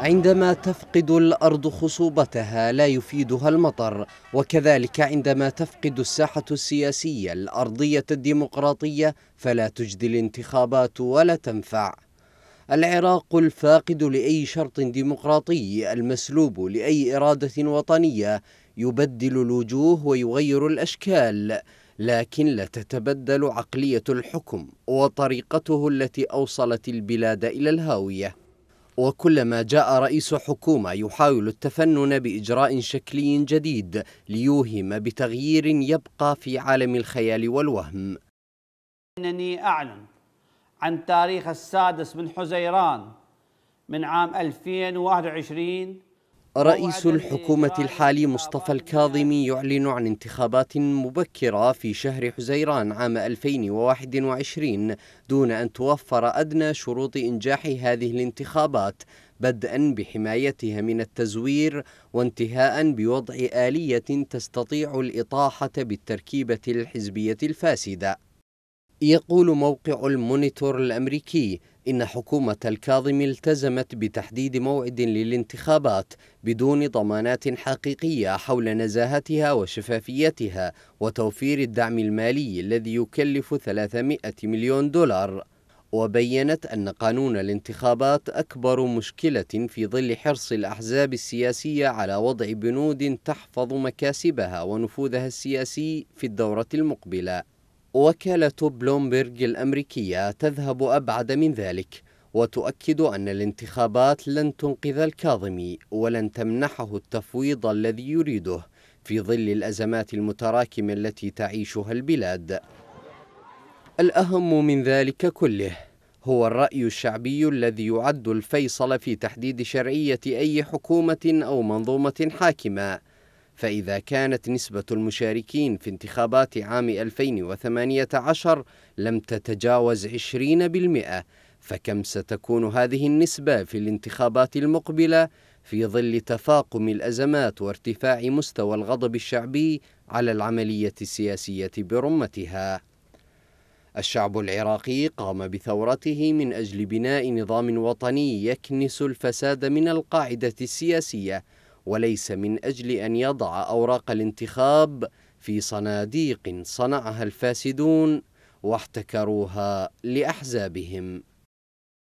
عندما تفقد الأرض خصوبتها لا يفيدها المطر وكذلك عندما تفقد الساحة السياسية الأرضية الديمقراطية فلا تجدي الانتخابات ولا تنفع العراق الفاقد لأي شرط ديمقراطي المسلوب لأي إرادة وطنية يبدل الوجوه ويغير الأشكال لكن لا تتبدل عقلية الحكم وطريقته التي أوصلت البلاد إلى الهاوية وكلما جاء رئيس حكومة يحاول التفنن بإجراء شكلي جديد ليوهم بتغيير يبقى في عالم الخيال والوهم إنني أعلن عن تاريخ السادس من حزيران من عام 2021 رئيس الحكومة الحالي مصطفى الكاظمي يعلن عن انتخابات مبكرة في شهر حزيران عام 2021 دون أن توفر أدنى شروط إنجاح هذه الانتخابات بدءا بحمايتها من التزوير وانتهاء بوضع آلية تستطيع الإطاحة بالتركيبة الحزبية الفاسدة يقول موقع المونيتور الأمريكي إن حكومة الكاظم التزمت بتحديد موعد للانتخابات بدون ضمانات حقيقية حول نزاهتها وشفافيتها وتوفير الدعم المالي الذي يكلف 300 مليون دولار وبينت أن قانون الانتخابات أكبر مشكلة في ظل حرص الأحزاب السياسية على وضع بنود تحفظ مكاسبها ونفوذها السياسي في الدورة المقبلة وكالة بلومبرج الأمريكية تذهب أبعد من ذلك وتؤكد أن الانتخابات لن تنقذ الكاظمي ولن تمنحه التفويض الذي يريده في ظل الأزمات المتراكمة التي تعيشها البلاد الأهم من ذلك كله هو الرأي الشعبي الذي يعد الفيصل في تحديد شرعية أي حكومة أو منظومة حاكمة فإذا كانت نسبة المشاركين في انتخابات عام 2018 لم تتجاوز 20% فكم ستكون هذه النسبة في الانتخابات المقبلة في ظل تفاقم الأزمات وارتفاع مستوى الغضب الشعبي على العملية السياسية برمتها؟ الشعب العراقي قام بثورته من أجل بناء نظام وطني يكنس الفساد من القاعدة السياسية وليس من أجل أن يضع أوراق الانتخاب في صناديق صنعها الفاسدون واحتكروها لأحزابهم